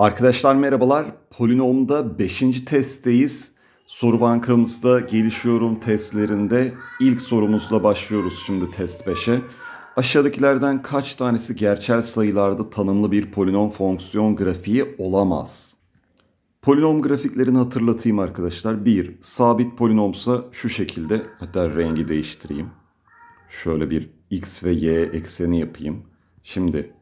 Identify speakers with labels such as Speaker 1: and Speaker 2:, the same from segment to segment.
Speaker 1: Arkadaşlar merhabalar. Polinomda 5. testteyiz. Soru bankamızda gelişiyorum testlerinde ilk sorumuzla başlıyoruz şimdi test 5'e. Aşağıdakilerden kaç tanesi gerçel sayılarda tanımlı bir polinom fonksiyon grafiği olamaz? Polinom grafiklerini hatırlatayım arkadaşlar. 1. Sabit polinomsa şu şekilde hatta rengi değiştireyim. Şöyle bir x ve y ekseni yapayım. Şimdi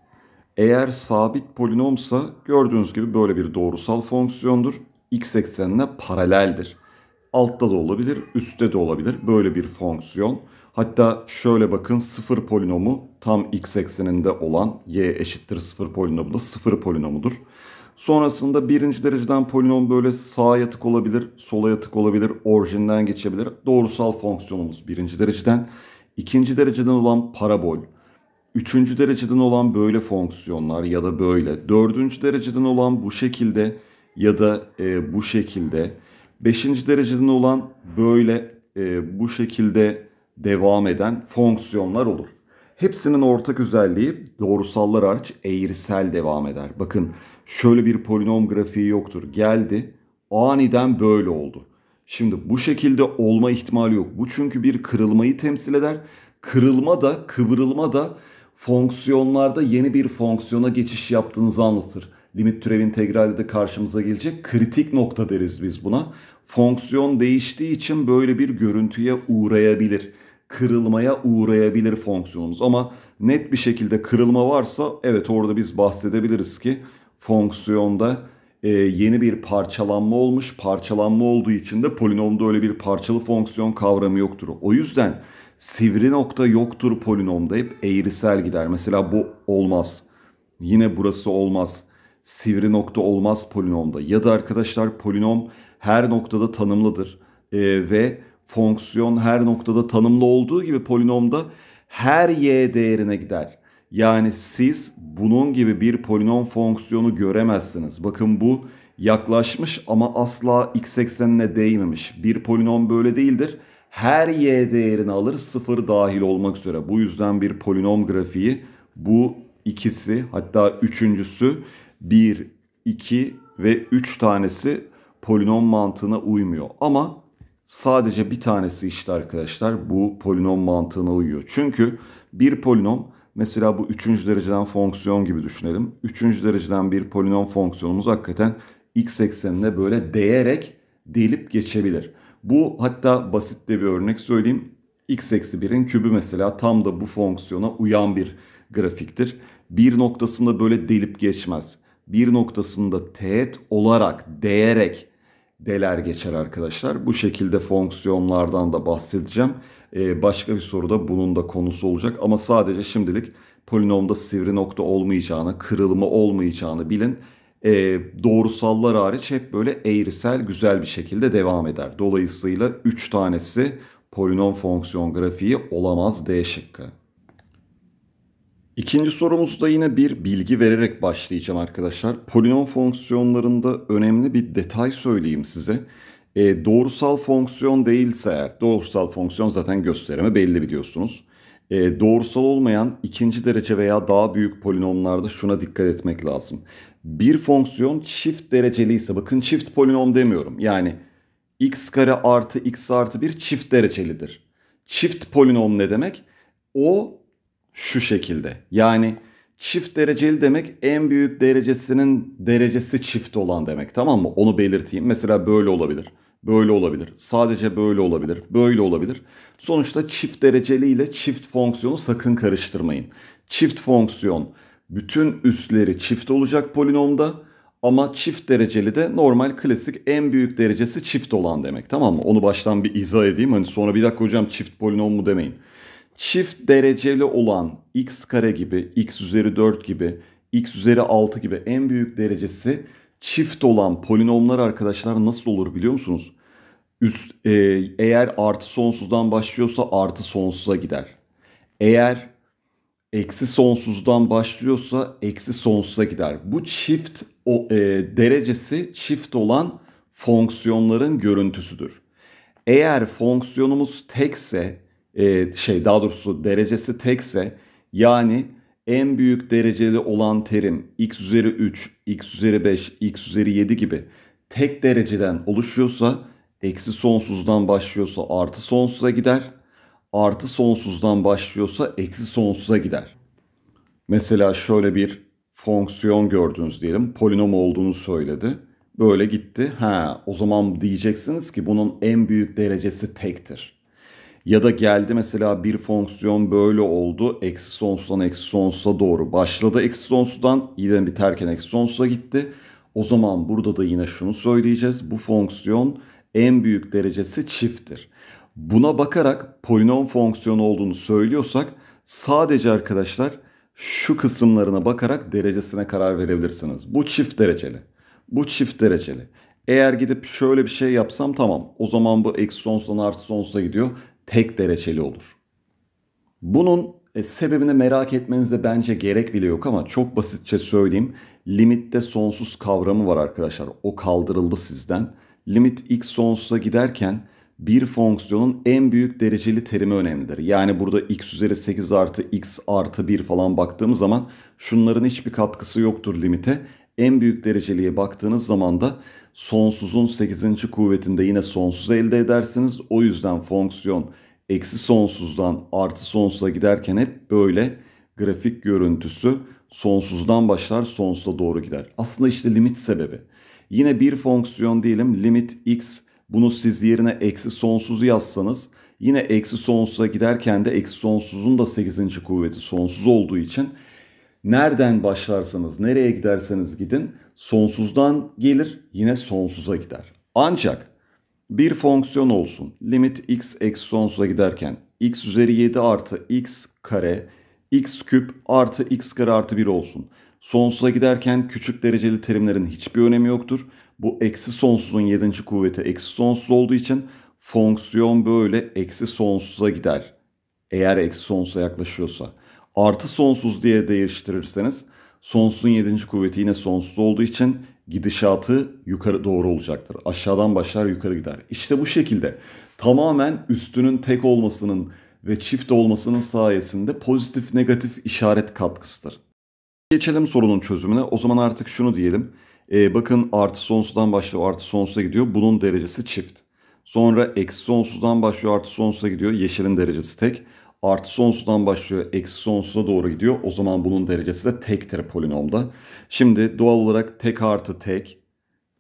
Speaker 1: eğer sabit polinomsa gördüğünüz gibi böyle bir doğrusal fonksiyondur. X eksenine paraleldir. Altta da olabilir, üstte de olabilir böyle bir fonksiyon. Hatta şöyle bakın sıfır polinomu tam x ekseninde olan y eşittir sıfır polinomu da sıfır polinomudur. Sonrasında birinci dereceden polinom böyle sağa yatık olabilir, sola yatık olabilir, orijinden geçebilir. Doğrusal fonksiyonumuz birinci dereceden. ikinci dereceden olan parabol. Üçüncü dereceden olan böyle fonksiyonlar ya da böyle. Dördüncü dereceden olan bu şekilde ya da e, bu şekilde. Beşinci dereceden olan böyle e, bu şekilde devam eden fonksiyonlar olur. Hepsinin ortak özelliği doğrusallar hariç eğrisel devam eder. Bakın şöyle bir polinom grafiği yoktur. Geldi aniden böyle oldu. Şimdi bu şekilde olma ihtimali yok. Bu çünkü bir kırılmayı temsil eder. Kırılma da kıvrılma da fonksiyonlarda yeni bir fonksiyona geçiş yaptığınızı anlatır. Limit türev integrali de karşımıza gelecek kritik nokta deriz biz buna. Fonksiyon değiştiği için böyle bir görüntüye uğrayabilir. Kırılmaya uğrayabilir fonksiyonumuz ama net bir şekilde kırılma varsa evet orada biz bahsedebiliriz ki fonksiyonda e, yeni bir parçalanma olmuş. Parçalanma olduğu için de polinomda öyle bir parçalı fonksiyon kavramı yoktur. O yüzden sivri nokta yoktur polinomda hep eğrisel gider. Mesela bu olmaz. Yine burası olmaz. Sivri nokta olmaz polinomda. Ya da arkadaşlar polinom her noktada tanımlıdır. E, ve fonksiyon her noktada tanımlı olduğu gibi polinomda her y değerine gider. Yani siz bunun gibi bir polinom fonksiyonu göremezsiniz. Bakın bu yaklaşmış ama asla x eksenine değmemiş. Bir polinom böyle değildir her y değerini alır sıfır dahil olmak üzere. Bu yüzden bir polinom grafiği bu ikisi hatta üçüncüsü 1, 2 ve 3 tanesi polinom mantığına uymuyor. Ama sadece bir tanesi işte arkadaşlar bu polinom mantığına uyuyor. Çünkü bir polinom mesela bu üçüncü dereceden fonksiyon gibi düşünelim. Üçüncü dereceden bir polinom fonksiyonumuz hakikaten x eksenine böyle değerek delip geçebilir. Bu hatta basit de bir örnek söyleyeyim. x eksi 1'in kübü mesela tam da bu fonksiyona uyan bir grafiktir. Bir noktasında böyle delip geçmez. Bir noktasında teğet olarak, değerek deler geçer arkadaşlar. Bu şekilde fonksiyonlardan da bahsedeceğim. Ee, başka bir soruda bunun da konusu olacak. Ama sadece şimdilik polinomda sivri nokta olmayacağını, kırılımı olmayacağını bilin e, ee, doğrusallar hariç hep böyle eğrisel güzel bir şekilde devam eder. Dolayısıyla 3 tanesi polinom fonksiyon grafiği olamaz D şıkkı. İkinci sorumuzda yine bir bilgi vererek başlayacağım arkadaşlar. Polinom fonksiyonlarında önemli bir detay söyleyeyim size. E, doğrusal fonksiyon değilse eğer, doğrusal fonksiyon zaten gösterimi belli biliyorsunuz. E, doğrusal olmayan ikinci derece veya daha büyük polinomlarda şuna dikkat etmek lazım bir fonksiyon çift dereceliyse bakın çift polinom demiyorum. Yani x kare artı x artı 1 çift derecelidir. Çift polinom ne demek? O şu şekilde. Yani çift dereceli demek en büyük derecesinin derecesi çift olan demek tamam mı? Onu belirteyim. Mesela böyle olabilir. Böyle olabilir. Sadece böyle olabilir. Böyle olabilir. Sonuçta çift dereceli ile çift fonksiyonu sakın karıştırmayın. Çift fonksiyon bütün üstleri çift olacak polinomda ama çift dereceli de normal klasik en büyük derecesi çift olan demek tamam mı? Onu baştan bir izah edeyim hani sonra bir dakika hocam çift polinom mu demeyin. Çift dereceli olan x kare gibi, x üzeri 4 gibi, x üzeri 6 gibi en büyük derecesi çift olan polinomlar arkadaşlar nasıl olur biliyor musunuz? Üst, e, eğer artı sonsuzdan başlıyorsa artı sonsuza gider. Eğer eksi sonsuzdan başlıyorsa eksi sonsuza gider. Bu çift o, e, derecesi çift olan fonksiyonların görüntüsüdür. Eğer fonksiyonumuz tekse e, şey daha doğrusu derecesi tekse yani en büyük dereceli olan terim x üzeri 3, x üzeri 5, x üzeri 7 gibi tek dereceden oluşuyorsa eksi sonsuzdan başlıyorsa artı sonsuza gider artı sonsuzdan başlıyorsa eksi sonsuza gider. Mesela şöyle bir fonksiyon gördünüz diyelim. Polinom olduğunu söyledi. Böyle gitti. Ha, o zaman diyeceksiniz ki bunun en büyük derecesi tektir. Ya da geldi mesela bir fonksiyon böyle oldu. Eksi sonsuzdan eksi sonsuza doğru başladı. Eksi sonsuzdan yine biterken eksi sonsuza gitti. O zaman burada da yine şunu söyleyeceğiz. Bu fonksiyon en büyük derecesi çifttir. Buna bakarak polinom fonksiyonu olduğunu söylüyorsak sadece arkadaşlar şu kısımlarına bakarak derecesine karar verebilirsiniz. Bu çift dereceli. Bu çift dereceli. Eğer gidip şöyle bir şey yapsam tamam. O zaman bu eksi sonsuzdan artı sonsuza gidiyor. Tek dereceli olur. Bunun e, sebebini merak etmenize bence gerek bile yok ama çok basitçe söyleyeyim. Limitte sonsuz kavramı var arkadaşlar. O kaldırıldı sizden. Limit x sonsuza giderken bir fonksiyonun en büyük dereceli terimi önemlidir. Yani burada x üzeri 8 artı x artı 1 falan baktığımız zaman şunların hiçbir katkısı yoktur limite. En büyük dereceliye baktığınız zaman da sonsuzun 8. kuvvetinde yine sonsuz elde edersiniz. O yüzden fonksiyon eksi sonsuzdan artı sonsuza giderken hep böyle grafik görüntüsü sonsuzdan başlar sonsuza doğru gider. Aslında işte limit sebebi. Yine bir fonksiyon diyelim limit x bunu siz yerine eksi sonsuzu yazsanız yine eksi sonsuza giderken de eksi sonsuzun da 8. kuvveti sonsuz olduğu için nereden başlarsanız nereye giderseniz gidin sonsuzdan gelir yine sonsuza gider. Ancak bir fonksiyon olsun limit x eksi sonsuza giderken x üzeri 7 artı x kare x küp artı x kare artı 1 olsun. Sonsuza giderken küçük dereceli terimlerin hiçbir önemi yoktur. Bu eksi sonsuzun yedinci kuvveti eksi sonsuz olduğu için fonksiyon böyle eksi sonsuza gider. Eğer eksi sonsuza yaklaşıyorsa. Artı sonsuz diye değiştirirseniz sonsuzun yedinci kuvveti yine sonsuz olduğu için gidişatı yukarı doğru olacaktır. Aşağıdan başlar yukarı gider. İşte bu şekilde tamamen üstünün tek olmasının ve çift olmasının sayesinde pozitif negatif işaret katkısıdır. Geçelim sorunun çözümüne. O zaman artık şunu diyelim. E, bakın artı sonsuzdan başlıyor artı sonsuza gidiyor. Bunun derecesi çift. Sonra eksi sonsuzdan başlıyor artı sonsuza gidiyor. Yeşilin derecesi tek. Artı sonsuzdan başlıyor eksi sonsuza doğru gidiyor. O zaman bunun derecesi de tektir polinomda. Şimdi doğal olarak tek artı tek.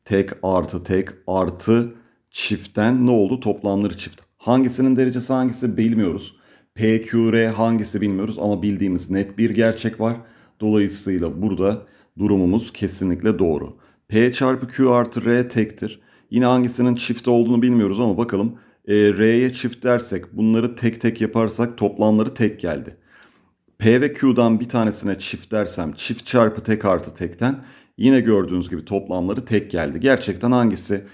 Speaker 1: Tek artı tek artı çiftten ne oldu? Toplamları çift. Hangisinin derecesi hangisi bilmiyoruz. P, Q, R hangisi bilmiyoruz ama bildiğimiz net bir gerçek var. Dolayısıyla burada Durumumuz kesinlikle doğru. P çarpı Q artı R tektir. Yine hangisinin çift olduğunu bilmiyoruz ama bakalım. E, R'ye çift dersek bunları tek tek yaparsak toplamları tek geldi. P ve Q'dan bir tanesine çift dersem çift çarpı tek artı tekten yine gördüğünüz gibi toplamları tek geldi. Gerçekten hangisi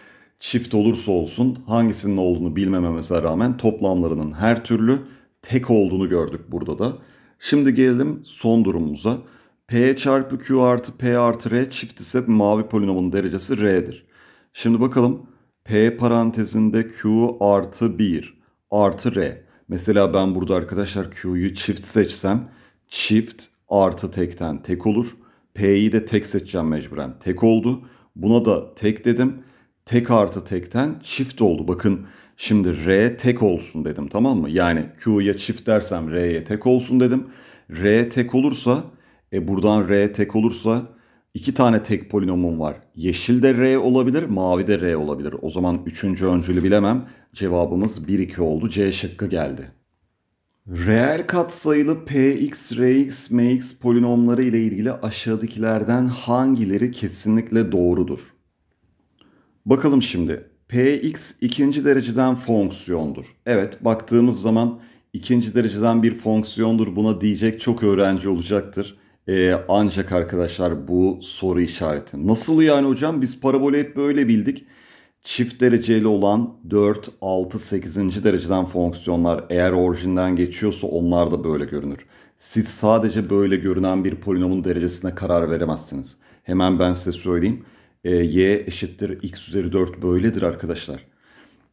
Speaker 1: çift olursa olsun hangisinin olduğunu bilmememize rağmen toplamlarının her türlü tek olduğunu gördük burada da. Şimdi gelelim son durumumuza. P çarpı Q artı P artı R çift ise mavi polinomun derecesi R'dir. Şimdi bakalım P parantezinde Q artı 1 artı R. Mesela ben burada arkadaşlar Q'yu çift seçsem çift artı tekten tek olur. P'yi de tek seçeceğim mecburen. Tek oldu. Buna da tek dedim. Tek artı tekten çift oldu. Bakın şimdi R tek olsun dedim tamam mı? Yani Q'ya çift dersem R'ye tek olsun dedim. R tek olursa e buradan R tek olursa iki tane tek polinomum var. Yeşil de R olabilir, mavi de R olabilir. O zaman üçüncü öncülü bilemem. Cevabımız 1-2 oldu. C şıkkı geldi. Reel katsayılı px, rx, mx polinomları ile ilgili aşağıdakilerden hangileri kesinlikle doğrudur? Bakalım şimdi. px ikinci dereceden fonksiyondur. Evet baktığımız zaman ikinci dereceden bir fonksiyondur buna diyecek çok öğrenci olacaktır. Ee, ancak arkadaşlar bu soru işareti. Nasıl yani hocam biz parabolü hep böyle bildik. Çift dereceli olan 4, 6, 8. dereceden fonksiyonlar eğer orijinden geçiyorsa onlar da böyle görünür. Siz sadece böyle görünen bir polinomun derecesine karar veremezsiniz. Hemen ben size söyleyeyim. Ee, y eşittir x üzeri 4 böyledir arkadaşlar.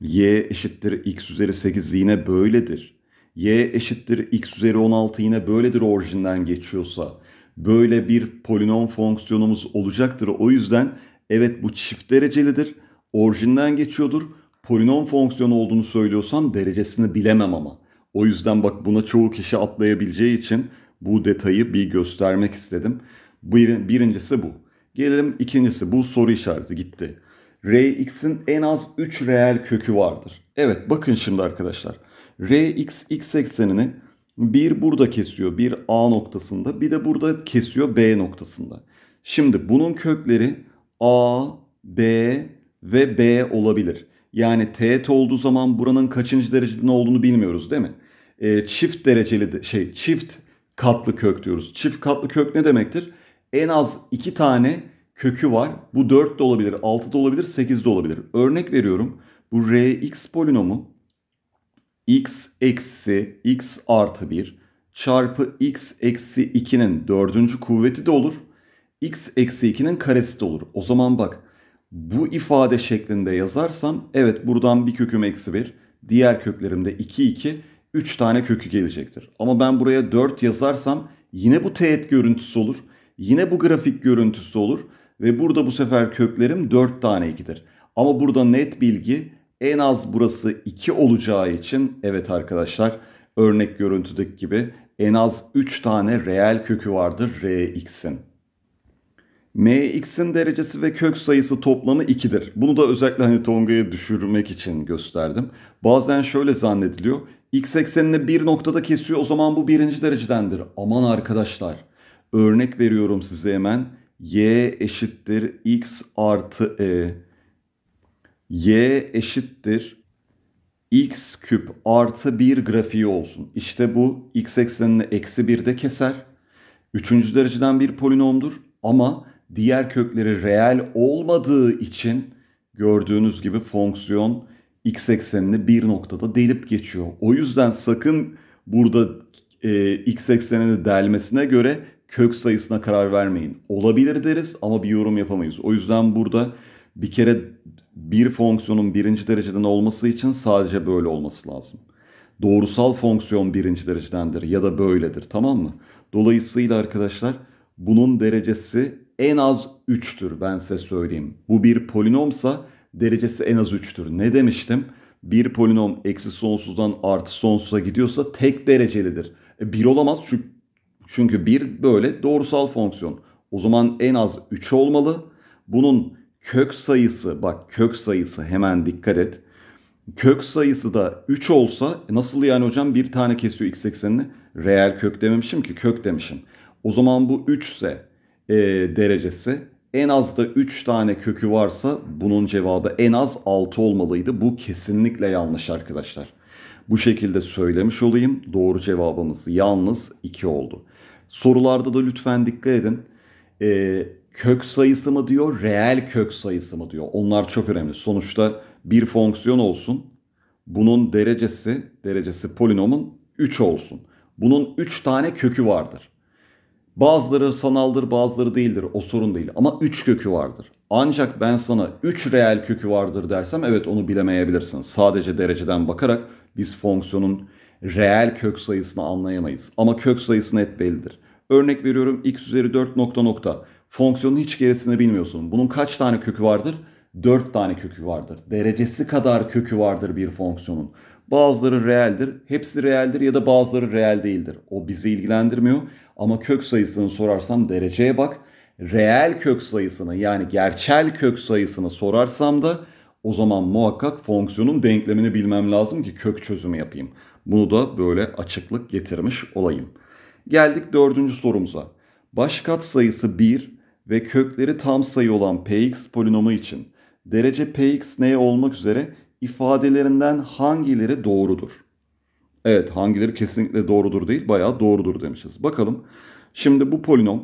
Speaker 1: y eşittir x üzeri 8 yine böyledir. y eşittir x üzeri 16 yine böyledir orijinden geçiyorsa böyle bir polinom fonksiyonumuz olacaktır. O yüzden evet bu çift derecelidir, orijinden geçiyordur. Polinom fonksiyonu olduğunu söylüyorsam derecesini bilemem ama. O yüzden bak buna çoğu kişi atlayabileceği için bu detayı bir göstermek istedim. Bir, birincisi bu. Gelelim ikincisi bu soru işareti gitti. Rx'in en az 3 reel kökü vardır. Evet bakın şimdi arkadaşlar. Rx x eksenini bir burada kesiyor bir A noktasında bir de burada kesiyor B noktasında. Şimdi bunun kökleri A, B ve B olabilir. Yani teğet olduğu zaman buranın kaçıncı derecede ne olduğunu bilmiyoruz değil mi? E, çift dereceli de, şey çift katlı kök diyoruz. Çift katlı kök ne demektir? En az iki tane kökü var. Bu 4 de olabilir, 6 da olabilir, 8 de olabilir. Örnek veriyorum. Bu Rx polinomu x eksi x artı 1 çarpı x eksi 2'nin dördüncü kuvveti de olur. x eksi 2'nin karesi de olur. O zaman bak bu ifade şeklinde yazarsam evet buradan bir köküm eksi 1 diğer köklerimde 2 2 3 tane kökü gelecektir. Ama ben buraya 4 yazarsam yine bu teğet görüntüsü olur. Yine bu grafik görüntüsü olur. Ve burada bu sefer köklerim 4 tane 2'dir. Ama burada net bilgi en az burası 2 olacağı için evet arkadaşlar örnek görüntüdeki gibi en az 3 tane reel kökü vardır Rx'in. Mx'in derecesi ve kök sayısı toplamı 2'dir. Bunu da özellikle hani Tonga'ya düşürmek için gösterdim. Bazen şöyle zannediliyor. X eksenine bir noktada kesiyor o zaman bu birinci derecedendir. Aman arkadaşlar örnek veriyorum size hemen. Y eşittir X artı E y eşittir x küp artı 1 grafiği olsun. İşte bu x eksenini eksi 1'de keser. Üçüncü dereceden bir polinomdur ama diğer kökleri reel olmadığı için gördüğünüz gibi fonksiyon x eksenini bir noktada delip geçiyor. O yüzden sakın burada e, x eksenini delmesine göre kök sayısına karar vermeyin. Olabilir deriz ama bir yorum yapamayız. O yüzden burada bir kere bir fonksiyonun birinci dereceden olması için sadece böyle olması lazım. Doğrusal fonksiyon birinci derecedendir ya da böyledir tamam mı? Dolayısıyla arkadaşlar bunun derecesi en az 3'tür ben size söyleyeyim. Bu bir polinomsa derecesi en az 3'tür. Ne demiştim? Bir polinom eksi sonsuzdan artı sonsuza gidiyorsa tek derecelidir. E, bir olamaz çünkü, çünkü bir böyle doğrusal fonksiyon. O zaman en az 3 olmalı. Bunun kök sayısı bak kök sayısı hemen dikkat et. Kök sayısı da 3 olsa nasıl yani hocam bir tane kesiyor x eksenini? Reel kök dememişim ki kök demişim. O zaman bu 3 ise e, derecesi en az da 3 tane kökü varsa bunun cevabı en az 6 olmalıydı. Bu kesinlikle yanlış arkadaşlar. Bu şekilde söylemiş olayım. Doğru cevabımız yalnız 2 oldu. Sorularda da lütfen dikkat edin. Ee, kök sayısı mı diyor, reel kök sayısı mı diyor. Onlar çok önemli. Sonuçta bir fonksiyon olsun. Bunun derecesi, derecesi polinomun 3 olsun. Bunun 3 tane kökü vardır. Bazıları sanaldır, bazıları değildir. O sorun değil. Ama 3 kökü vardır. Ancak ben sana 3 reel kökü vardır dersem evet onu bilemeyebilirsin. Sadece dereceden bakarak biz fonksiyonun reel kök sayısını anlayamayız. Ama kök sayısı net bellidir. Örnek veriyorum x üzeri 4 nokta nokta fonksiyonun hiç gerisini bilmiyorsun. Bunun kaç tane kökü vardır? 4 tane kökü vardır. Derecesi kadar kökü vardır bir fonksiyonun. Bazıları reeldir, hepsi reeldir ya da bazıları reel değildir. O bizi ilgilendirmiyor ama kök sayısını sorarsam dereceye bak. Reel kök sayısını yani gerçel kök sayısını sorarsam da o zaman muhakkak fonksiyonun denklemini bilmem lazım ki kök çözümü yapayım. Bunu da böyle açıklık getirmiş olayım. Geldik dördüncü sorumuza. Baş sayısı 1 ve kökleri tam sayı olan px polinomu için derece px n olmak üzere ifadelerinden hangileri doğrudur? Evet hangileri kesinlikle doğrudur değil bayağı doğrudur demişiz. Bakalım şimdi bu polinom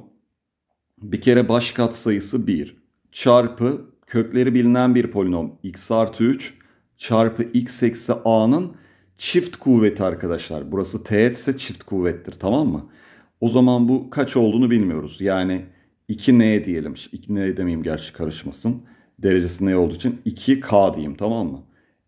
Speaker 1: bir kere baş sayısı 1 çarpı kökleri bilinen bir polinom x artı 3 çarpı x eksi a'nın çift kuvveti arkadaşlar. Burası teğetse çift kuvvettir tamam mı? O zaman bu kaç olduğunu bilmiyoruz. Yani 2N diyelim. 2N demeyeyim gerçi karışmasın. Derecesi N olduğu için 2K diyeyim tamam mı?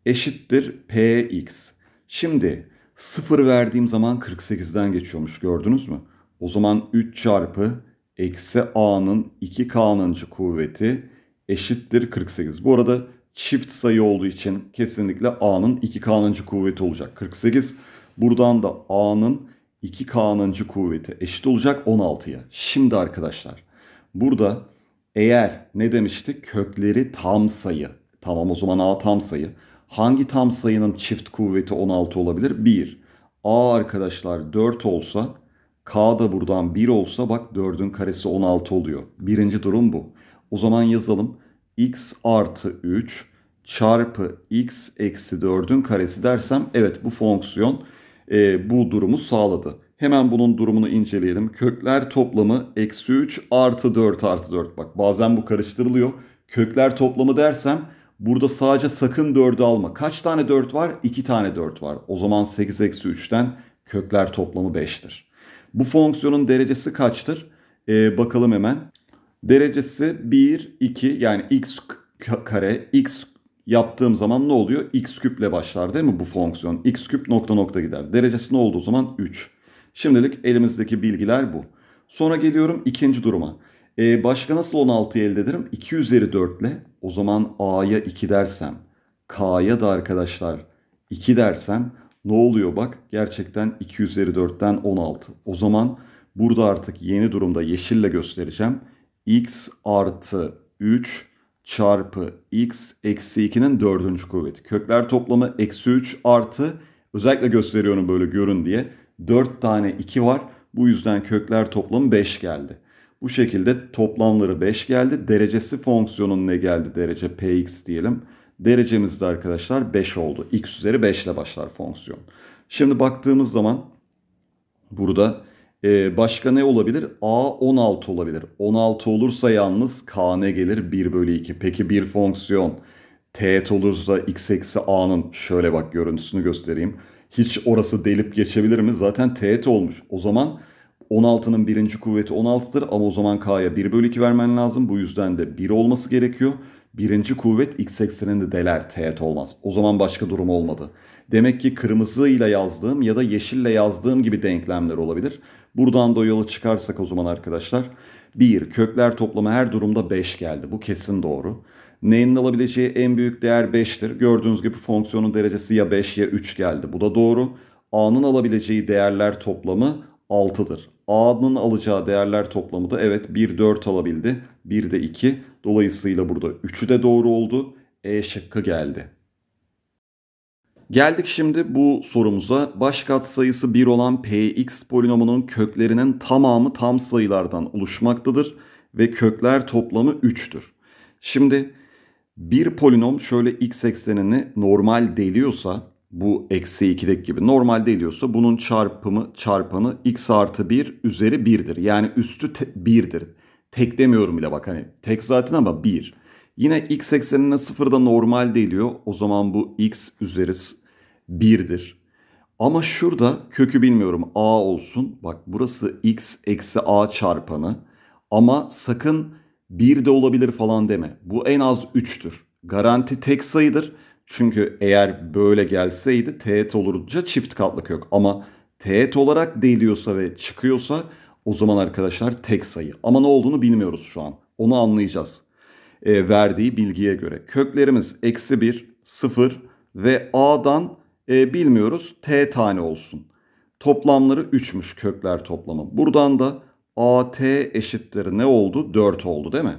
Speaker 1: Eşittir Px. Şimdi 0 verdiğim zaman 48'den geçiyormuş gördünüz mü? O zaman 3 çarpı eksi A'nın 2K'nın kuvveti eşittir 48. Bu arada çift sayı olduğu için kesinlikle A'nın 2K'nın kuvveti olacak 48. Buradan da A'nın 2K'nın kuvveti eşit olacak 16'ya. Şimdi arkadaşlar Burada eğer ne demiştik? Kökleri tam sayı. Tamam o zaman A tam sayı. Hangi tam sayının çift kuvveti 16 olabilir? 1. A arkadaşlar 4 olsa K da buradan 1 olsa bak 4'ün karesi 16 oluyor. Birinci durum bu. O zaman yazalım. X artı 3 çarpı X eksi 4'ün karesi dersem evet bu fonksiyon e, bu durumu sağladı. Hemen bunun durumunu inceleyelim. Kökler toplamı eksi 3 artı 4 artı 4. Bak bazen bu karıştırılıyor. Kökler toplamı dersem burada sadece sakın 4'ü alma. Kaç tane 4 var? 2 tane 4 var. O zaman 8 eksi 3'ten kökler toplamı 5'tir. Bu fonksiyonun derecesi kaçtır? Ee, bakalım hemen. Derecesi 1, 2 yani x kare, x yaptığım zaman ne oluyor? x küple başlar değil mi bu fonksiyon? x küp nokta nokta gider. Derecesi ne olduğu zaman 3. Şimdilik elimizdeki bilgiler bu. Sonra geliyorum ikinci duruma. E, başka nasıl 16 elde ederim? 2 üzeri 4 ile o zaman A'ya 2 dersem, K'ya da arkadaşlar 2 dersem ne oluyor bak? Gerçekten 2 üzeri 4'ten 16. O zaman burada artık yeni durumda yeşille göstereceğim. X artı 3 çarpı x eksi 2'nin dördüncü kuvveti. Kökler toplamı eksi 3 artı özellikle gösteriyorum böyle görün diye. 4 tane 2 var. Bu yüzden kökler toplamı 5 geldi. Bu şekilde toplamları 5 geldi. Derecesi fonksiyonun ne geldi? Derece px diyelim. Derecemiz de arkadaşlar 5 oldu. x üzeri 5 ile başlar fonksiyon. Şimdi baktığımız zaman burada e, başka ne olabilir? a 16 olabilir. 16 olursa yalnız k ne gelir? 1 bölü 2. Peki bir fonksiyon teğet olursa x eksi a'nın şöyle bak görüntüsünü göstereyim hiç orası delip geçebilir mi? Zaten teğet olmuş. O zaman 16'nın birinci kuvveti 16'dır ama o zaman K'ya 1 bölü 2 vermen lazım. Bu yüzden de 1 olması gerekiyor. Birinci kuvvet x ekseninde deler teğet olmaz. O zaman başka durum olmadı. Demek ki kırmızıyla yazdığım ya da yeşille yazdığım gibi denklemler olabilir. Buradan da yola çıkarsak o zaman arkadaşlar. 1. Kökler toplamı her durumda 5 geldi. Bu kesin doğru. Neyin alabileceği en büyük değer 5'tir. Gördüğünüz gibi fonksiyonun derecesi ya 5 ya 3 geldi. Bu da doğru. A'nın alabileceği değerler toplamı 6'dır. A'nın alacağı değerler toplamı da evet 1 4 alabildi. 1 de 2. Dolayısıyla burada 3'ü de doğru oldu. E şıkkı geldi. Geldik şimdi bu sorumuza. Baş katsayısı 1 olan px polinomunun köklerinin tamamı tam sayılardan oluşmaktadır ve kökler toplamı 3'tür. Şimdi bir polinom şöyle x eksenini normal deliyorsa bu eksi 2'deki gibi normal deliyorsa bunun çarpımı çarpanı x artı 1 üzeri 1'dir. Yani üstü te 1'dir. Tek demiyorum bile bak hani tek zaten ama 1. Yine x eksenine sıfırda normal deliyor. O zaman bu x üzeri 1'dir. Ama şurada kökü bilmiyorum a olsun. Bak burası x eksi a çarpanı. Ama sakın bir de olabilir falan deme. Bu en az 3'tür. Garanti tek sayıdır. Çünkü eğer böyle gelseydi teğet olurca çift katlık yok. Ama teğet olarak deliyorsa ve çıkıyorsa o zaman arkadaşlar tek sayı. Ama ne olduğunu bilmiyoruz şu an. Onu anlayacağız. E, verdiği bilgiye göre. Köklerimiz eksi 1, 0 ve a'dan e, bilmiyoruz t tane olsun. Toplamları 3'müş kökler toplamı. Buradan da AT eşittir ne oldu? 4 oldu değil mi?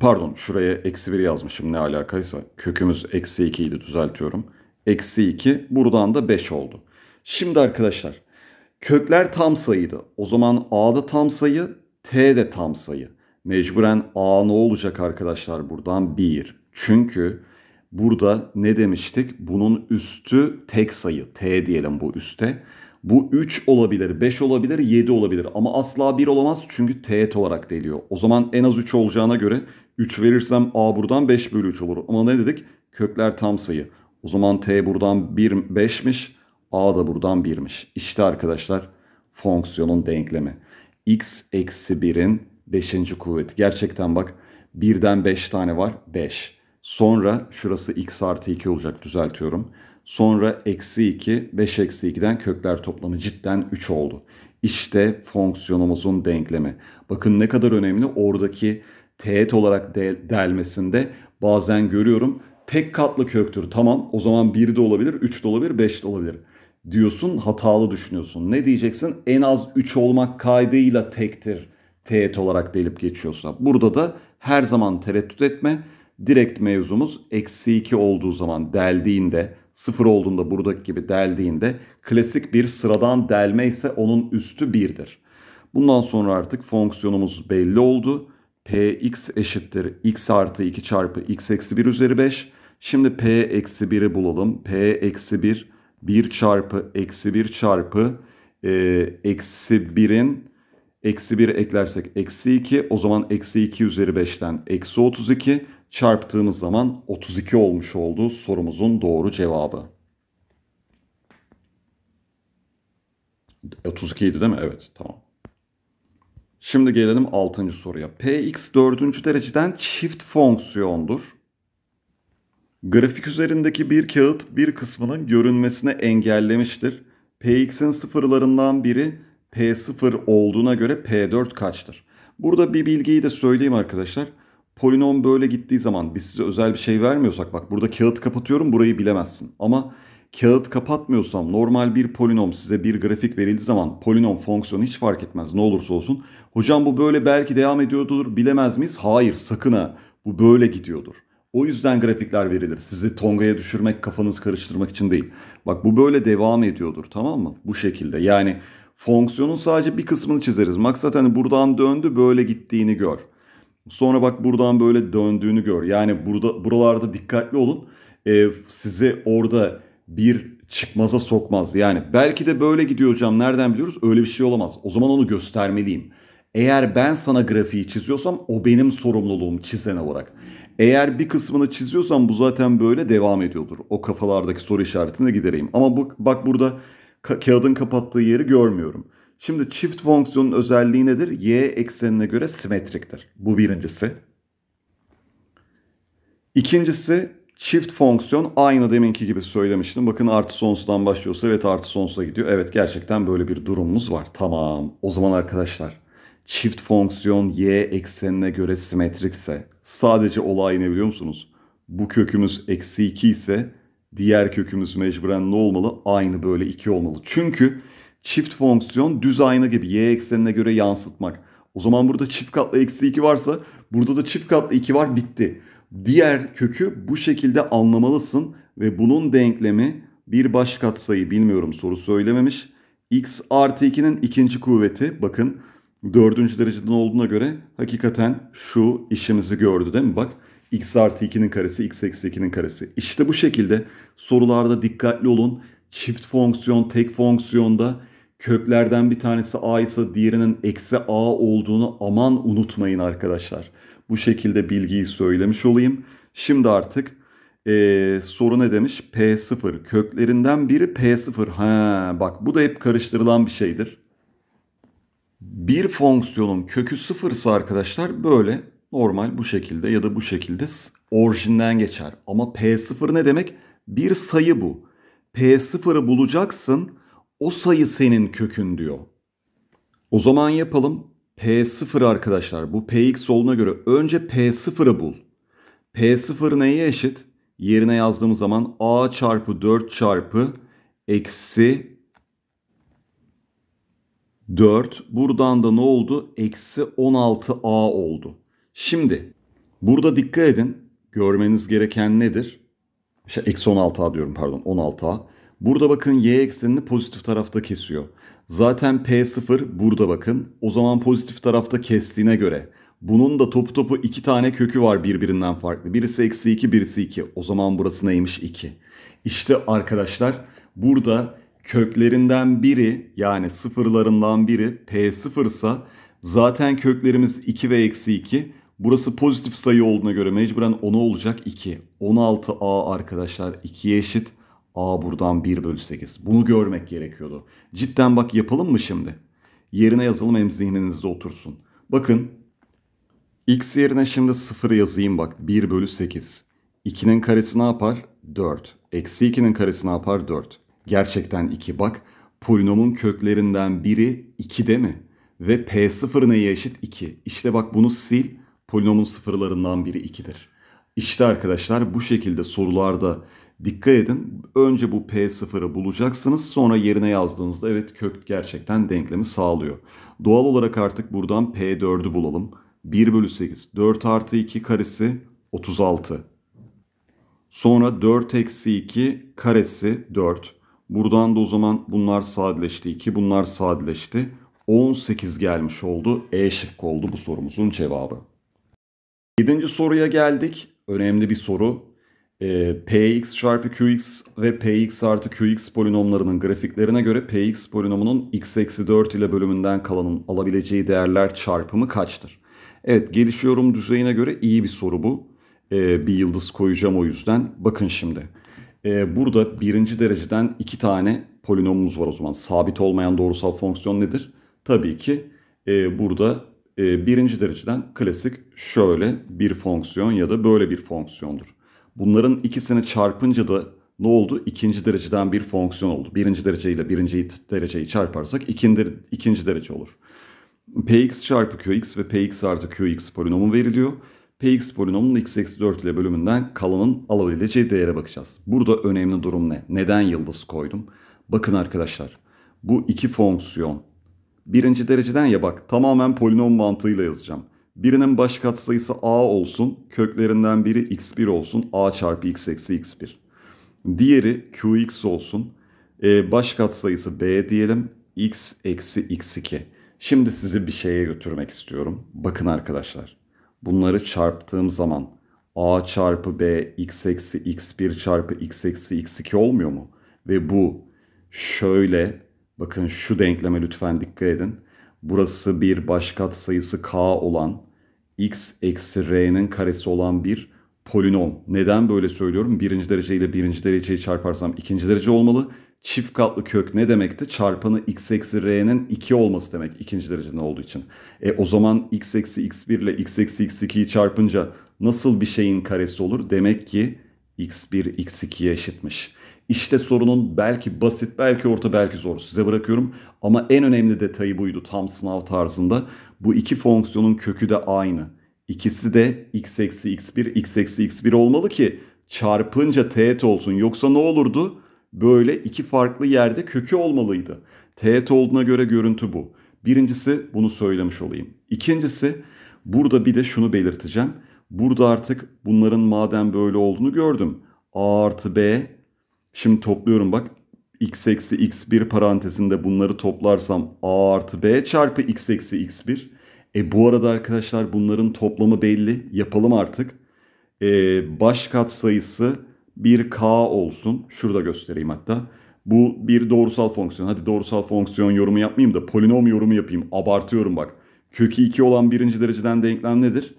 Speaker 1: Pardon şuraya eksi 1 yazmışım ne alakaysa. Kökümüz eksi 2 idi düzeltiyorum. Eksi 2 buradan da 5 oldu. Şimdi arkadaşlar kökler tam sayıydı. O zaman A da tam sayı T de tam sayı. Mecburen A ne olacak arkadaşlar buradan 1. Çünkü burada ne demiştik? Bunun üstü tek sayı. T diyelim bu üste. Bu 3 olabilir, 5 olabilir, 7 olabilir ama asla 1 olamaz çünkü teğet olarak deliyor. O zaman en az 3 olacağına göre 3 verirsem A buradan 5 bölü 3 olur. Ama ne dedik? Kökler tam sayı. O zaman T buradan 1, 5'miş, A da buradan 1'miş. İşte arkadaşlar fonksiyonun denklemi. X eksi 1'in 5. kuvveti. Gerçekten bak 1'den 5 tane var 5. Sonra şurası x artı 2 olacak düzeltiyorum. Sonra eksi 2, 5 eksi 2'den kökler toplamı cidden 3 oldu. İşte fonksiyonumuzun denklemi. Bakın ne kadar önemli oradaki teğet olarak de, delmesinde bazen görüyorum tek katlı köktür tamam o zaman 1 de olabilir 3 de olabilir 5 de olabilir diyorsun hatalı düşünüyorsun. Ne diyeceksin en az 3 olmak kaydıyla tektir teğet olarak delip geçiyorsa. Burada da her zaman tereddüt etme direkt mevzumuz eksi 2 olduğu zaman deldiğinde sıfır olduğunda buradaki gibi deldiğinde klasik bir sıradan delme ise onun üstü 1'dir. Bundan sonra artık fonksiyonumuz belli oldu. px eşittir x artı 2 çarpı x eksi 1 üzeri 5. Şimdi p eksi 1'i bulalım. p eksi 1 1 çarpı eksi 1 çarpı e, eksi 1'in eksi 1 eklersek eksi 2 o zaman eksi 2 üzeri 5'ten eksi 32 çarptığımız zaman 32 olmuş oldu sorumuzun doğru cevabı. 32 idi değil mi? Evet tamam. Şimdi gelelim 6. soruya. Px 4. dereceden çift fonksiyondur. Grafik üzerindeki bir kağıt bir kısmının görünmesini engellemiştir. Px'in sıfırlarından biri P0 olduğuna göre P4 kaçtır? Burada bir bilgiyi de söyleyeyim arkadaşlar polinom böyle gittiği zaman biz size özel bir şey vermiyorsak bak burada kağıt kapatıyorum burayı bilemezsin. Ama kağıt kapatmıyorsam normal bir polinom size bir grafik verildiği zaman polinom fonksiyonu hiç fark etmez ne olursa olsun. Hocam bu böyle belki devam ediyordur bilemez miyiz? Hayır sakın ha bu böyle gidiyordur. O yüzden grafikler verilir. Sizi tongaya düşürmek, kafanız karıştırmak için değil. Bak bu böyle devam ediyordur tamam mı? Bu şekilde yani fonksiyonun sadece bir kısmını çizeriz. Maksat hani buradan döndü böyle gittiğini gör. Sonra bak buradan böyle döndüğünü gör. Yani burada buralarda dikkatli olun. E, ee, sizi orada bir çıkmaza sokmaz. Yani belki de böyle gidiyor hocam nereden biliyoruz? Öyle bir şey olamaz. O zaman onu göstermeliyim. Eğer ben sana grafiği çiziyorsam o benim sorumluluğum çizen olarak. Eğer bir kısmını çiziyorsam bu zaten böyle devam ediyordur. O kafalardaki soru işaretini gidereyim. Ama bu, bak burada ka- kağıdın kapattığı yeri görmüyorum. Şimdi çift fonksiyonun özelliği nedir? Y eksenine göre simetriktir. Bu birincisi. İkincisi çift fonksiyon aynı deminki gibi söylemiştim. Bakın artı sonsuzdan başlıyorsa evet artı sonsuza gidiyor. Evet gerçekten böyle bir durumumuz var. Tamam o zaman arkadaşlar çift fonksiyon y eksenine göre simetrikse sadece olay ne biliyor musunuz? Bu kökümüz eksi 2 ise diğer kökümüz mecburen ne olmalı? Aynı böyle 2 olmalı. Çünkü çift fonksiyon düz ayna gibi y eksenine göre yansıtmak. O zaman burada çift katlı eksi 2 varsa burada da çift katlı 2 var bitti. Diğer kökü bu şekilde anlamalısın ve bunun denklemi bir baş katsayı bilmiyorum soru söylememiş. x artı 2'nin ikinci kuvveti bakın dördüncü dereceden olduğuna göre hakikaten şu işimizi gördü değil mi? Bak x artı 2'nin karesi x eksi 2'nin karesi. İşte bu şekilde sorularda dikkatli olun. Çift fonksiyon tek fonksiyonda köklerden bir tanesi a ise diğerinin eksi a olduğunu aman unutmayın arkadaşlar. Bu şekilde bilgiyi söylemiş olayım. Şimdi artık ee, soru ne demiş? P0 köklerinden biri P0. Ha, bak bu da hep karıştırılan bir şeydir. Bir fonksiyonun kökü sıfırsa arkadaşlar böyle normal bu şekilde ya da bu şekilde orijinden geçer. Ama P0 ne demek? Bir sayı bu. P0'ı bulacaksın o sayı senin kökün diyor. O zaman yapalım. P0 arkadaşlar bu Px olduğuna göre önce P0'ı bul. P0 neye eşit? Yerine yazdığımız zaman A çarpı 4 çarpı eksi 4. Buradan da ne oldu? Eksi 16A oldu. Şimdi burada dikkat edin. Görmeniz gereken nedir? Şey, eksi 16A diyorum pardon 16A. Burada bakın y eksenini pozitif tarafta kesiyor. Zaten P0 burada bakın. O zaman pozitif tarafta kestiğine göre bunun da topu topu iki tane kökü var birbirinden farklı. Birisi eksi 2 birisi 2. O zaman burası neymiş 2. İşte arkadaşlar burada köklerinden biri yani sıfırlarından biri P0 ise zaten köklerimiz 2 ve eksi 2. Burası pozitif sayı olduğuna göre mecburen 10 olacak 2. 16A arkadaşlar 2'ye eşit. Aa buradan 1 bölü 8. Bunu görmek gerekiyordu. Cidden bak yapalım mı şimdi? Yerine yazalım hem zihninizde otursun. Bakın x yerine şimdi 0 yazayım bak. 1 bölü 8. 2'nin karesi ne yapar? 4. Eksi 2'nin karesi ne yapar? 4. Gerçekten 2 bak. Polinomun köklerinden biri 2 de mi? Ve p0 neye eşit? 2. İşte bak bunu sil. Polinomun sıfırlarından biri 2'dir. İşte arkadaşlar bu şekilde sorularda Dikkat edin önce bu P0'ı bulacaksınız sonra yerine yazdığınızda evet kök gerçekten denklemi sağlıyor. Doğal olarak artık buradan P4'ü bulalım. 1 bölü 8 4 artı 2 karesi 36. Sonra 4 eksi 2 karesi 4. Buradan da o zaman bunlar sadeleşti 2 bunlar sadeleşti. 18 gelmiş oldu. E şıkkı oldu bu sorumuzun cevabı. 7. soruya geldik. Önemli bir soru e, ee, px çarpı qx ve px artı qx polinomlarının grafiklerine göre px polinomunun x eksi 4 ile bölümünden kalanın alabileceği değerler çarpımı kaçtır? Evet gelişiyorum düzeyine göre iyi bir soru bu. E, bir yıldız koyacağım o yüzden. Bakın şimdi. E, burada birinci dereceden iki tane polinomumuz var o zaman. Sabit olmayan doğrusal fonksiyon nedir? Tabii ki e, burada e, birinci dereceden klasik şöyle bir fonksiyon ya da böyle bir fonksiyondur. Bunların ikisini çarpınca da ne oldu? İkinci dereceden bir fonksiyon oldu. Birinci ile birinci dereceyi çarparsak ikinci, ikinci derece olur. Px çarpı Qx ve Px artı Qx polinomu veriliyor. Px polinomunun x eksi 4 ile bölümünden kalanın alabileceği değere bakacağız. Burada önemli durum ne? Neden yıldız koydum? Bakın arkadaşlar bu iki fonksiyon birinci dereceden ya bak tamamen polinom mantığıyla yazacağım. Birinin baş katsayısı a olsun. Köklerinden biri x1 olsun. a çarpı x eksi x1. Diğeri qx olsun. Ee, baş katsayısı b diyelim. x eksi x2. Şimdi sizi bir şeye götürmek istiyorum. Bakın arkadaşlar. Bunları çarptığım zaman a çarpı b x eksi x1 çarpı x eksi x2 olmuyor mu? Ve bu şöyle bakın şu denkleme lütfen dikkat edin. Burası bir baş katsayısı k olan x eksi r'nin karesi olan bir polinom. Neden böyle söylüyorum? Birinci derece ile birinci dereceyi çarparsam ikinci derece olmalı. Çift katlı kök ne demekti? Çarpanı x eksi r'nin 2 olması demek ikinci dereceden olduğu için. E o zaman x eksi x1 ile x eksi x2'yi çarpınca nasıl bir şeyin karesi olur? Demek ki x1 x2'ye eşitmiş. İşte sorunun belki basit, belki orta, belki zor. Size bırakıyorum ama en önemli detayı buydu tam sınav tarzında. Bu iki fonksiyonun kökü de aynı. İkisi de x eksi x1 x eksi x1 olmalı ki çarpınca teğet olsun. Yoksa ne olurdu? Böyle iki farklı yerde kökü olmalıydı. Teğet olduğuna göre görüntü bu. Birincisi bunu söylemiş olayım. İkincisi burada bir de şunu belirteceğim. Burada artık bunların madem böyle olduğunu gördüm. A artı B şimdi topluyorum bak x eksi x1 parantezinde bunları toplarsam a artı b çarpı x eksi x1. E bu arada arkadaşlar bunların toplamı belli. Yapalım artık. E, baş kat sayısı 1k olsun. Şurada göstereyim hatta. Bu bir doğrusal fonksiyon. Hadi doğrusal fonksiyon yorumu yapmayayım da polinom yorumu yapayım. Abartıyorum bak. Kökü 2 olan birinci dereceden denklem nedir?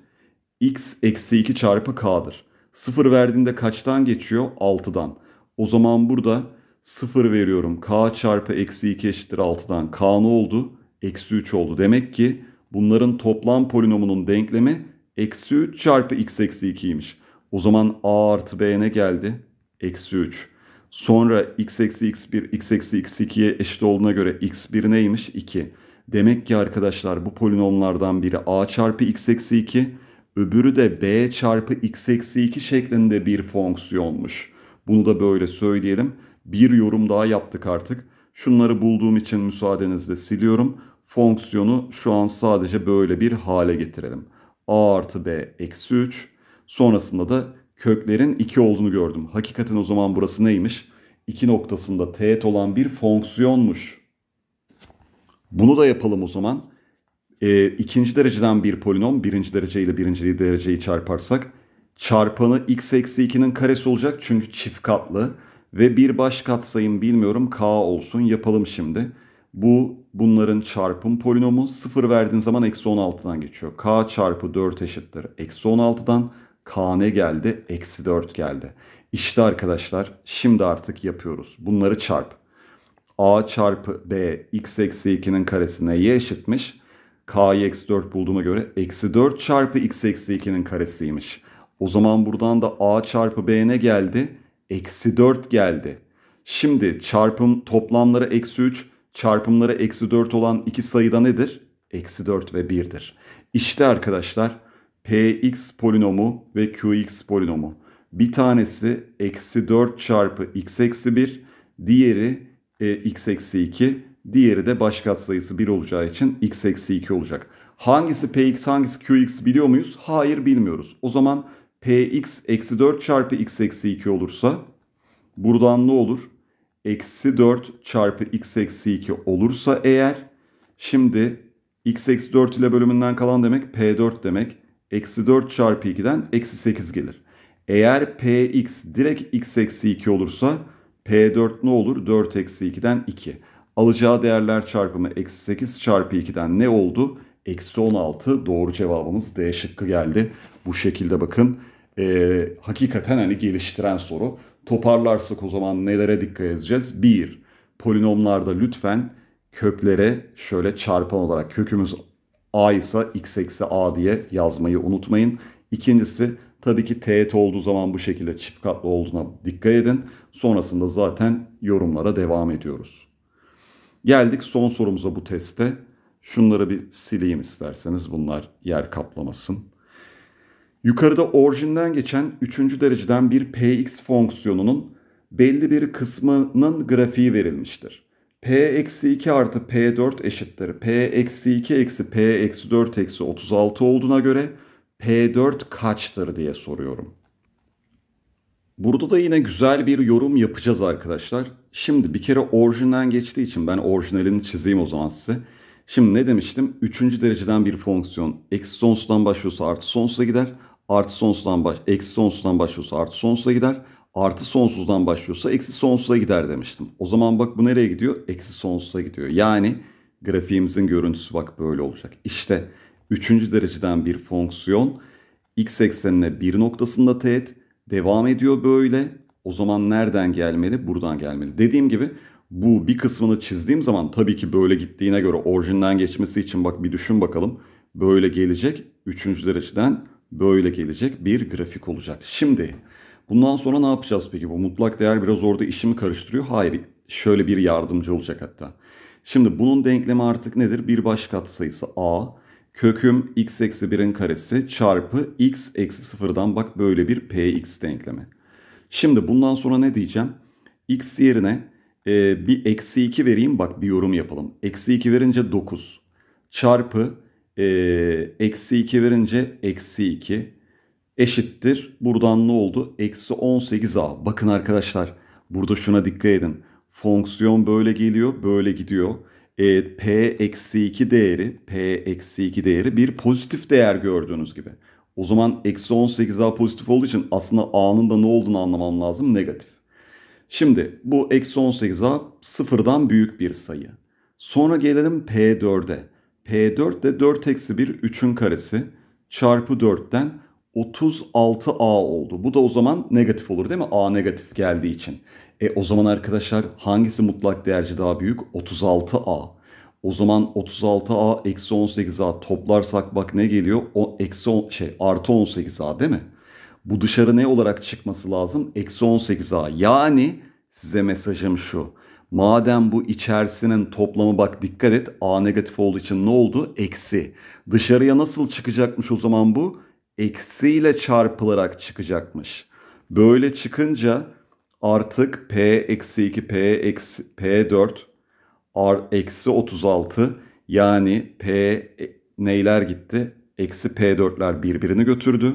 Speaker 1: x eksi 2 çarpı k'dır. 0 verdiğinde kaçtan geçiyor? 6'dan. O zaman burada 0 veriyorum. K çarpı eksi 2 eşittir 6'dan. K ne oldu? Eksi 3 oldu. Demek ki bunların toplam polinomunun denklemi eksi 3 çarpı x eksi 2'ymiş. O zaman a artı b ne geldi? Eksi 3. Sonra x eksi x1, x eksi x2'ye eşit olduğuna göre x1 neymiş? 2. Demek ki arkadaşlar bu polinomlardan biri a çarpı x eksi 2, öbürü de b çarpı x eksi 2 şeklinde bir fonksiyonmuş. Bunu da böyle söyleyelim bir yorum daha yaptık artık. Şunları bulduğum için müsaadenizle siliyorum. Fonksiyonu şu an sadece böyle bir hale getirelim. a artı b eksi 3. Sonrasında da köklerin 2 olduğunu gördüm. Hakikaten o zaman burası neymiş? 2 noktasında teğet olan bir fonksiyonmuş. Bunu da yapalım o zaman. E, ikinci dereceden bir polinom. Birinci derece ile birinci dereceyi çarparsak. Çarpanı x eksi 2'nin karesi olacak. Çünkü çift katlı. Ve bir baş katsayım bilmiyorum k olsun yapalım şimdi. Bu bunların çarpım polinomu 0 verdiğin zaman eksi 16'dan geçiyor. k çarpı 4 eşittir. Eksi 16'dan k ne geldi? Eksi 4 geldi. İşte arkadaşlar şimdi artık yapıyoruz. Bunları çarp. a çarpı b x eksi 2'nin karesine y eşitmiş. k'yı eksi 4 bulduğuma göre eksi 4 çarpı x eksi 2'nin karesiymiş. O zaman buradan da a çarpı b ne geldi? eksi 4 geldi. Şimdi çarpım toplamları eksi 3, çarpımları eksi 4 olan iki sayıda nedir? Eksi 4 ve 1'dir. İşte arkadaşlar px polinomu ve qx polinomu. Bir tanesi eksi 4 çarpı x eksi 1, diğeri e, x eksi 2, diğeri de baş sayısı 1 olacağı için x eksi 2 olacak. Hangisi px hangisi qx biliyor muyuz? Hayır bilmiyoruz. O zaman px eksi 4 çarpı x eksi 2 olursa buradan ne olur? Eksi 4 çarpı x eksi 2 olursa eğer şimdi x eksi 4 ile bölümünden kalan demek p4 demek. Eksi 4 çarpı 2'den eksi 8 gelir. Eğer px direkt x eksi 2 olursa p4 ne olur? 4 eksi 2'den 2. Alacağı değerler çarpımı eksi 8 çarpı 2'den ne oldu? Eksi 16 doğru cevabımız D şıkkı geldi. Bu şekilde bakın e, hakikaten hani geliştiren soru. Toparlarsak o zaman nelere dikkat edeceğiz? Bir, polinomlarda lütfen köklere şöyle çarpan olarak kökümüz a ise x eksi a diye yazmayı unutmayın. İkincisi tabii ki teğet olduğu zaman bu şekilde çift katlı olduğuna dikkat edin. Sonrasında zaten yorumlara devam ediyoruz. Geldik son sorumuza bu teste. Şunları bir sileyim isterseniz bunlar yer kaplamasın. Yukarıda orijinden geçen 3. dereceden bir px fonksiyonunun belli bir kısmının grafiği verilmiştir. p-2 artı p4 eşittir. p-2 eksi p-4 eksi 36 olduğuna göre p4 kaçtır diye soruyorum. Burada da yine güzel bir yorum yapacağız arkadaşlar. Şimdi bir kere orijinden geçtiği için ben orijinalini çizeyim o zaman size. Şimdi ne demiştim? Üçüncü dereceden bir fonksiyon. Eksi sonsuzdan başlıyorsa artı sonsuza gider artı sonsuzdan baş, eksi sonsuzdan başlıyorsa artı sonsuza gider. Artı sonsuzdan başlıyorsa eksi sonsuza gider demiştim. O zaman bak bu nereye gidiyor? Eksi sonsuza gidiyor. Yani grafiğimizin görüntüsü bak böyle olacak. İşte üçüncü dereceden bir fonksiyon x eksenine bir noktasında teğet devam ediyor böyle. O zaman nereden gelmeli? Buradan gelmeli. Dediğim gibi bu bir kısmını çizdiğim zaman tabii ki böyle gittiğine göre orijinden geçmesi için bak bir düşün bakalım. Böyle gelecek üçüncü dereceden böyle gelecek bir grafik olacak. Şimdi bundan sonra ne yapacağız peki? Bu mutlak değer biraz orada işimi karıştırıyor. Hayır şöyle bir yardımcı olacak hatta. Şimdi bunun denklemi artık nedir? Bir baş katsayısı a köküm x eksi 1'in karesi çarpı x eksi sıfırdan bak böyle bir px denklemi. Şimdi bundan sonra ne diyeceğim? x yerine e, bir eksi 2 vereyim bak bir yorum yapalım. Eksi 2 verince 9 çarpı ee, eksi 2 verince eksi 2 eşittir. Buradan ne oldu? Eksi 18a. Bakın arkadaşlar burada şuna dikkat edin. Fonksiyon böyle geliyor böyle gidiyor. E, p eksi 2 değeri p eksi 2 değeri bir pozitif değer gördüğünüz gibi. O zaman eksi 18a pozitif olduğu için aslında a'nın da ne olduğunu anlamam lazım negatif. Şimdi bu eksi 18a sıfırdan büyük bir sayı. Sonra gelelim p4'e. P4 de 4 eksi 1 3'ün karesi çarpı 4'ten 36A oldu. Bu da o zaman negatif olur değil mi? A negatif geldiği için. E o zaman arkadaşlar hangisi mutlak değerci daha büyük? 36A. O zaman 36A eksi 18A toplarsak bak ne geliyor? O eksi on, şey artı 18A değil mi? Bu dışarı ne olarak çıkması lazım? Eksi 18A. Yani size mesajım şu. Madem bu içerisinin toplamı bak dikkat et A negatif olduğu için ne oldu? Eksi. Dışarıya nasıl çıkacakmış o zaman bu? Eksiyle çarpılarak çıkacakmış. Böyle çıkınca artık P eksi 2 P eksi P 4 R eksi 36 yani P e, neyler gitti? Eksi P4'ler birbirini götürdü.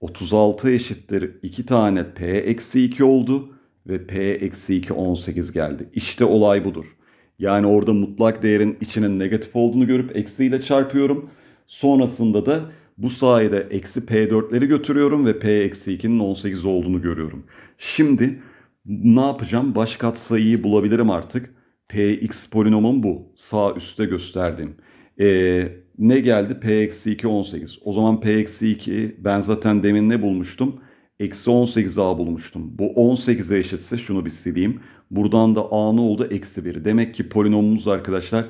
Speaker 1: 36 eşittir 2 tane P eksi 2 oldu ve P-2 eksi 18 geldi. İşte olay budur. Yani orada mutlak değerin içinin negatif olduğunu görüp eksiyle çarpıyorum. Sonrasında da bu sayede eksi P4'leri götürüyorum ve P-2'nin eksi 18 olduğunu görüyorum. Şimdi ne yapacağım? Baş sayıyı bulabilirim artık. Px polinomum bu. Sağ üstte gösterdiğim. Ee, ne geldi? P-2 eksi 18. O zaman P-2 eksi ben zaten demin ne bulmuştum? Eksi 18 a bulmuştum. Bu 18'e eşitse şunu bir sileyim. Buradan da a ne oldu? Eksi 1. Demek ki polinomumuz arkadaşlar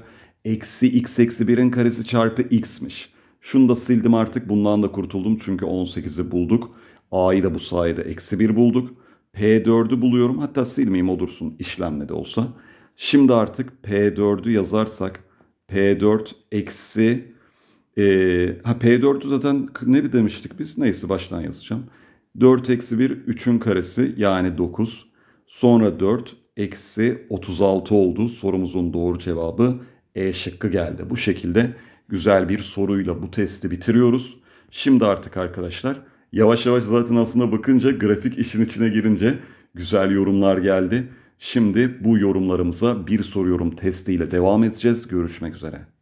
Speaker 1: eksi x eksi 1'in karesi çarpı x'miş. Şunu da sildim artık. Bundan da kurtuldum. Çünkü 18'i bulduk. a'yı da bu sayede eksi 1 bulduk. P4'ü buluyorum. Hatta silmeyeyim olursun işlemle de olsa. Şimdi artık P4'ü yazarsak P4 eksi e, ha P4'ü zaten ne bir demiştik biz? Neyse baştan yazacağım. 4 eksi 1 3'ün karesi yani 9. Sonra 4 eksi 36 oldu. Sorumuzun doğru cevabı E şıkkı geldi. Bu şekilde güzel bir soruyla bu testi bitiriyoruz. Şimdi artık arkadaşlar yavaş yavaş zaten aslında bakınca grafik işin içine girince güzel yorumlar geldi. Şimdi bu yorumlarımıza bir soru yorum testiyle devam edeceğiz. Görüşmek üzere.